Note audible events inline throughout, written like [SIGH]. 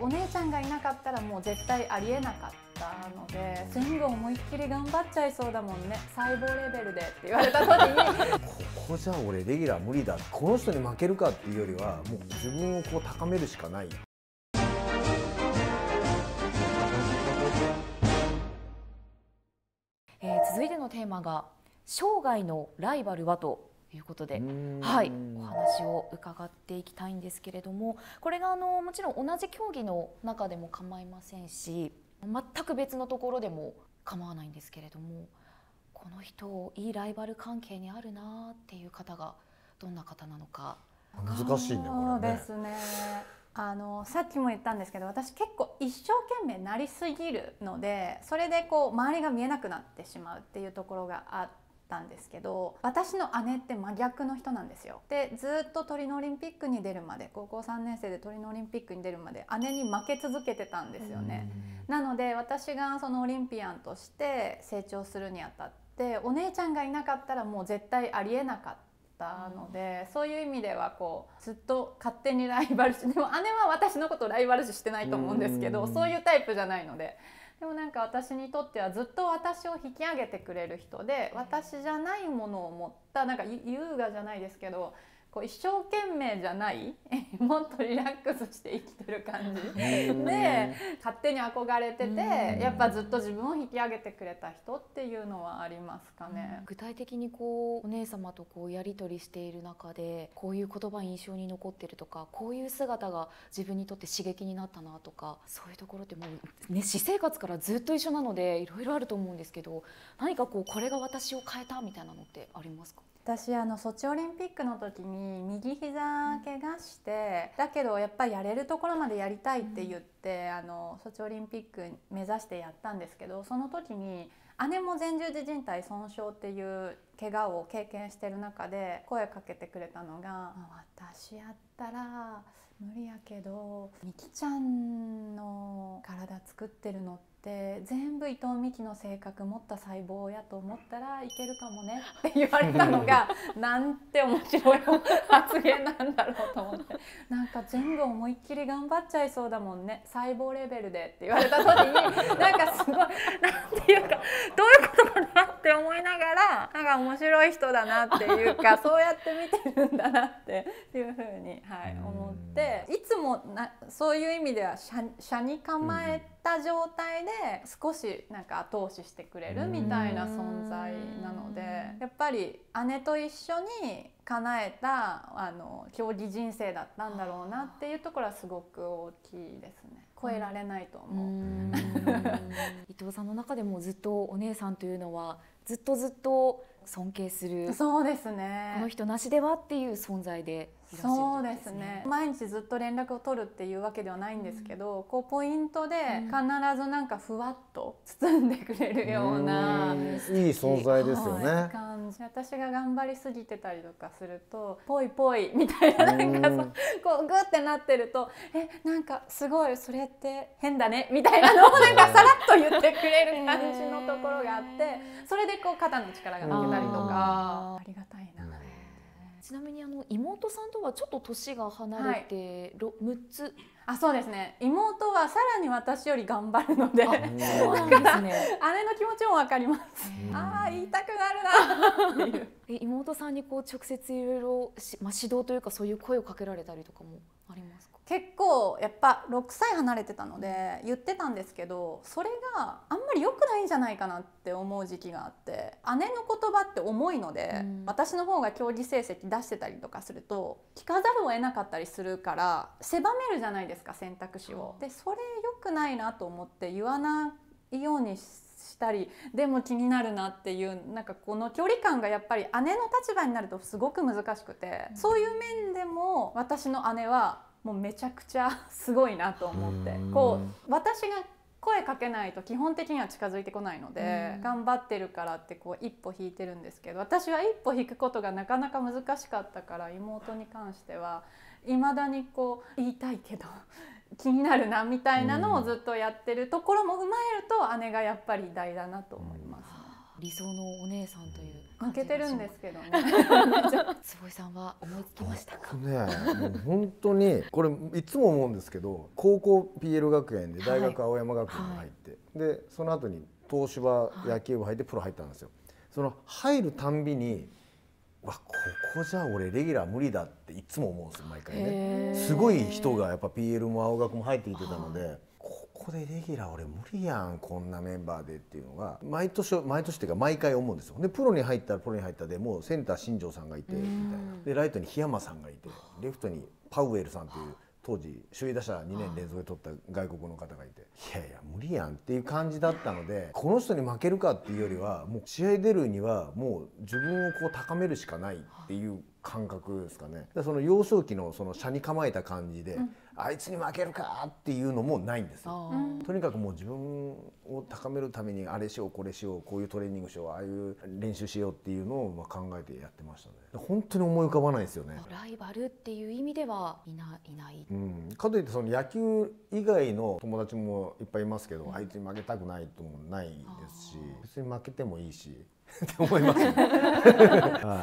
お姉ちゃんがいなかったらもう絶対ありえなかったので全部思いっきり頑張っちゃいそうだもんね細胞レベルでって言われた時に [LAUGHS] ここじゃ俺レギュラー無理だこの人に負けるかっていうよりはもう自分をこう高めるしかないえー、続いてのテーマが生涯のライバルはということで、はい、お話を伺っていきたいんですけれどもこれがあのもちろん同じ競技の中でも構いませんし全く別のところでも構わないんですけれどもこの人いいライバル関係にあるなっていう方がどんな方なのか難しいねこれね。ですねあのさっきも言ったんですけど私結構一生懸命なりすぎるのでそれでこう周りが見えなくなってしまうっていうところがあって。たんですけど私の姉って真逆の人なんですよでずっとトリノオリンピックに出るまで高校3年生でトリノオリンピックに出るまで姉に負け続けてたんですよね、なので私がそのオリンピアンとして成長するにあたってお姉ちゃんがいなかったらもう絶対ありえなかったので、そういう意味ではこうずっと勝手にライバル視でも姉は私のことライバル視してないと思うんですけど、うそういうタイプじゃないのででもなんか私にとってはずっと私を引き上げてくれる人で私じゃないものを持ったなんか優雅じゃないですけどこう一生懸命じゃない [LAUGHS] もっとリラックスして生きてる感じで勝手に憧れててやっぱずっと自分を引き上げてくれた人っていうのはありますかね。具体的にこうお姉様とこうやり取りしている中でこういう言葉印象に残ってるとかこういう姿が自分にとって刺激になったなとかそういうところってもう、ね、私生活からずっと一緒なのでいろいろあると思うんですけど何かこうこれが私を変えたみたいなのってありますか私あのソチオリンピックの時に右膝怪我して、だけどやっぱりやれるところまでやりたいって言って、あのソチオリンピック目指してやったんですけどその時に姉も前十字靭帯損傷っていう怪我を経験してる中で声かけてくれたのが「私やったら無理やけどみきちゃん作ってるのって全部伊藤美希の性格持った細胞やと思ったらいけるかもねって言われたのが [LAUGHS] なんて面白い発言なんだろうと思ってなんか全部思いっきり頑張っちゃいそうだもんね細胞レベルでって言われた時になんかすごいなんていうかどういうって思いながらなんか面白い人だなっていうか [LAUGHS] そうやって見てるんだなっていうふうに、はい、思っていつもなそういう意味では社に構えた状態で少しなんか後押ししてくれるみたいな存在なのでやっぱり姉と一緒に叶えたあの競技人生だったんだろうなっていうところはすごく大きいですね。超えられないと思う。う [LAUGHS] 伊藤さんの中でもずっとお姉さんというのはずっとずっと尊敬するそうですねこの人なしではっていう存在でね、そうですね毎日ずっと連絡を取るっていうわけではないんですけど、うん、こうポイントで必ずなんかふわっと包んでくれるような、うん、いい存在ですよね感じ私が頑張りすぎてたりとかするとぽいぽいみたいななんか、うん、こうグってなってるとえなんかすごいそれって変だねみたいなのをなんかさらってくれる感じのところがあって、それでこう肩の力が抜けたりとかありがたいな。ちなみにあの妹さんとはちょっと年が離れて六、はい、6つ。あ、そうですね。妹はさらに私より頑張るので、そうですね。[LAUGHS] 姉の気持ちもわかります。ああ、言いたくなるな [LAUGHS] 妹さんにこう直接いろいろまあ指導というかそういう声をかけられたりとかもあります結構やっぱ6歳離れてたので言ってたんですけどそれがあんまり良くないんじゃないかなって思う時期があって姉の言葉って重いので、うん、私の方が競技成績出してたりとかすると聞かざるを得なかったりするから狭めるじゃないですか選択肢を。でそれ良くないなと思って言わないようにしたりでも気になるなっていうなんかこの距離感がやっぱり姉の立場になるとすごく難しくて、うん、そういう面でも私の姉はもうめちゃくちゃすごいなと思ってこう私が声かけないと基本的には近づいてこないので頑張ってるからってこう一歩引いてるんですけど私は一歩引くことがなかなか難しかったから妹に関してはいまだにこう言いたいけど [LAUGHS] 気になるなみたいなのをずっとやってるところも踏まえると姉がやっぱり偉大だなと思います。理想のお姉さんという負けてるんですけどね坪井さんは思いつきましたかねもう本当にこれいつも思うんですけど高校 PL 学園で大学青山学院に入って、はいはい、でその後に東芝野球部入ってプロ入ったんですよ、はい、その入るたんびにわここじゃ俺レギュラー無理だっていつも思うんですよ毎回ねすごい人がやっぱ PL も青学も入ってきてたので。こでレギュラー俺無理やんこんなメンバーでっていうのが毎年毎年っていうか毎回思うんですよでプロに入ったらプロに入ったでもうセンター新庄さんがいてみたいなでライトに檜山さんがいてレフトにパウエルさんっていう。当時首位打者2年連続で取った外国の方がいていやいや無理やんっていう感じだったのでこの人に負けるかっていうよりはもう試合出るにはもう自分をこう高めるしかないっていう感覚ですかね。その幼少期のその車に構えた感じで、あいつに負けるかっていうのもないんですよ。とにかくもう自分を高めるためにあれしようこれしようこういうトレーニングしようああいう練習しようっていうのを考えてやってましたね。本当に思い浮かばないですよね。ライバルっていう意味ではいないない。うん。かといってその野球以外の友達もいっぱいいますけど、うん、あいつに負けたくないともないですし、別に負けてもいいし、って思います。す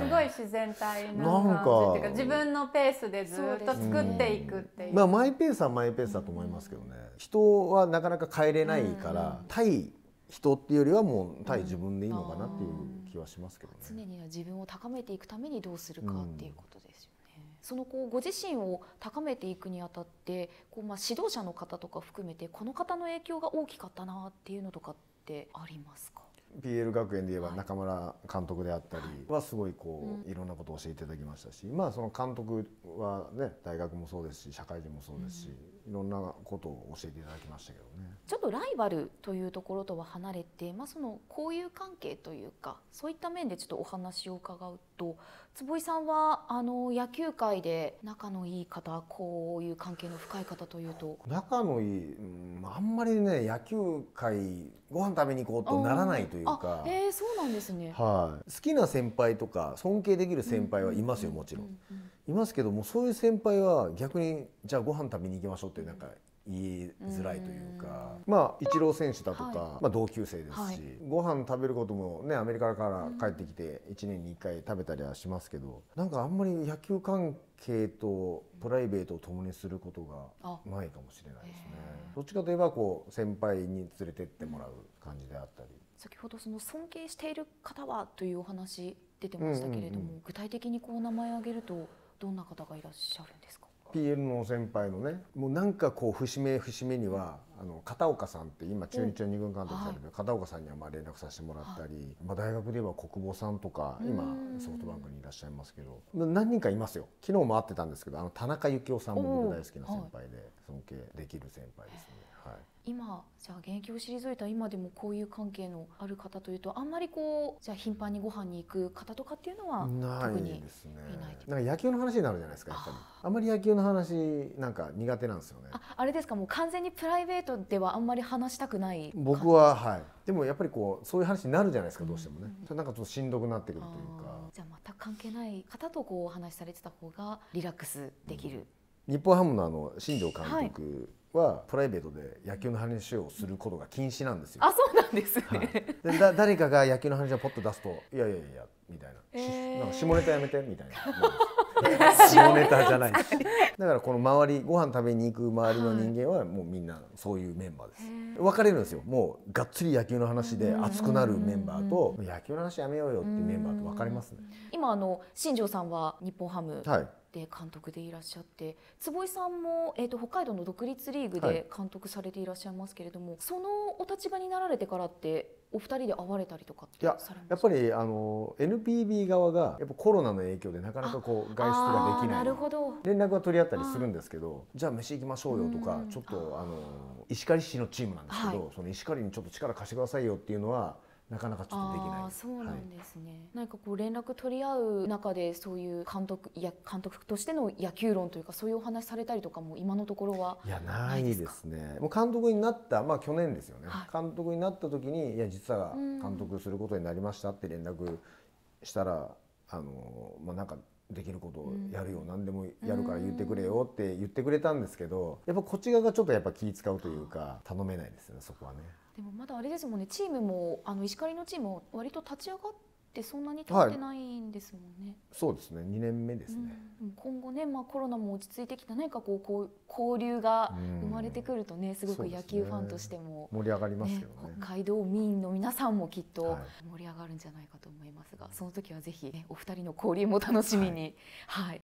ごい自然体な感じか自分のペースでずっと作っていくっていう。うん、まあマイペースはマイペースだと思いますけどね。人はなかなか変えれないから、対人っていうよりはもう対自分でいいのかなっていう気はしますけどね。常に自分を高めていくためにどうするかっていうことですよね。そのこうご自身を高めていくにあたってこうまあ指導者の方とか含めてこの方の影響が大きかったなっていうのとかってありますか PL 学園で言えば中村監督であったりはすごいこういろんなことを教えていただきましたしまあその監督はね大学もそうですし社会人もそうですしいろんなことを教えていただきましたけどねちょっとライバルというところとは離れて、まあ、その交友関係というかそういった面でちょっとお話を伺うと坪井さんはあの野球界で仲のいい方こういう関係の深い方というと仲のいい、うん、あんまりね野球界ご飯食べに行こうとならないというか、うえー、そうなんですね、はい、好きな先輩とか尊敬できる先輩はいますよ、もちろんうんうんうんいますけどもそういう先輩は逆にじゃあご飯食べに行きましょうってなんか言いづらいというか、うまあイチロー選手だとか、はい、まあ、同級生ですし、はい、ご飯食べることもねアメリカから帰ってきて1年に1回食べたりはしますけど、なんかあんまり野球関係とプライベートを共にすることがないかもしれないですね。どっちかといえばこう先輩に連れてってもらう感じであったり。先ほどその尊敬している方はというお話出てましたけれども、うんうんうん、具体的にこう名前を挙げるとどんな方がいらっしゃるんですか PL の先輩のねもうなんかこう節目節目にはあの片岡さんって今中日の二軍監督されてる、はい、片岡さんにはまあ連絡させてもらったり、はい、まあ、大学で言えば国保さんとか今ソフトバンクにいらっしゃいますけど何人かいますよ昨日も会ってたんですけどあの田中幸雄さんも僕大好きな先輩で、尊敬できる先輩ですね。はい今じゃあ現役を退いた今でもこういう関係のある方というとあんまりこうじゃあ頻繁にご飯に行く方とかっていうのは特にいない、ね、なんか野球の話になるじゃないですかやっぱりあんまり野球の話なんか苦手なんですよねああれですかもう完全にプライベートではあんまり話したくない僕ははいでもやっぱりこうそういう話になるじゃないですかどうしてもね、うん、なんかちょっとしんどくなってくるというかじゃあ全く関係ない方とこうお話しされてた方がリラックスできる、うん日本ハムのあの新庄監督はプライベートで野球の話をすることが禁止なんですよ。あそうなんですね、はい、でだ誰かが野球の話をポッと出すと「いやいやいや」みたいな「えー、なんか下ネタやめて」みたいな。[LAUGHS] 下ネタじゃないですだからこの周りご飯食べに行く周りの人間はもうみんなそういうメンバーです、は分かれるんですよもうがっつり野球の話で熱くなるメンバーと野球の話やめようよっていうメンバーと分かれますね今あの新庄さんは日本ハム、はいで監督でいらっしゃって坪井さんも、えーと、北海道の独立リーグで監督されていらっしゃいますけれども、はい、そのお立場になられてからってお二人で会われたりとかやっぱりあの NPB 側がやっぱコロナの影響でなかなかこう外出ができない連絡は取り合ったりするんですけどじゃあ飯行きましょうよとかちょっとあの石狩市のチームなんですけど、はい、その石狩にちょっと力貸してくださいよっていうのはなかなかちょっとできない。そうですね何かこう連絡取り合う中でそういう監督いや監督としての野球論というかそういうお話されたりとかも今のところはいやないですねもう監督になったまあ去年ですよね、はい、監督になった時にいや実は監督することになりましたって連絡したらあのまあなんかできることをやるよ、うん、何でもやるから言ってくれよって言ってくれたんですけどやっぱこっち側がちょっとやっぱ気使うというか頼めないですねそこはね。でもまだあれですもんねチームもあの石狩のチームも割と立ち上がっってそんなに経ってないんですもんね。はい、そうですね、2年目ですね。うん、今後ね、まあコロナも落ち着いてきた何かこうこう交流が生まれてくるとね、すごく野球ファンとしても、ね、盛り上がりますよね、北海道民の皆さんもきっと盛り上がるんじゃないかと思いますが、その時はぜひ、ね、お二人の交流も楽しみに、はい、はい、